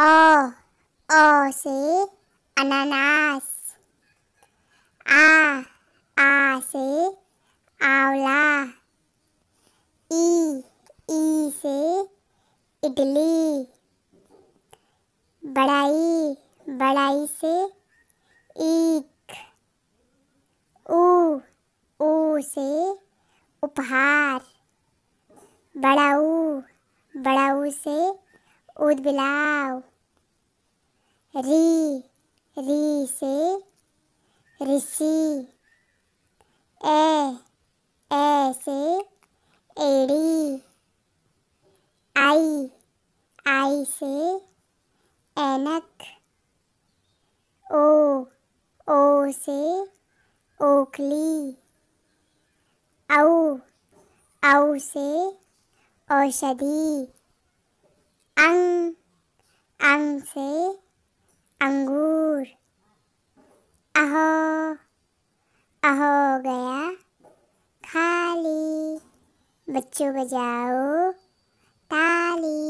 अ O से अनानास आ आ से आंवला ई ई से इडली बड़ाई बड़ाई से ईक ऊ ऊ से उपहार बड़ाऊ बड़ाऊ से उद बिलाव री री से ऋषि ए ए से एड़ी आई आई से एनक ओ ओ से ओखली औ औ से औषधि अंग से अंगूर अहो अहो गया खाली बच्चों बजाओ ताली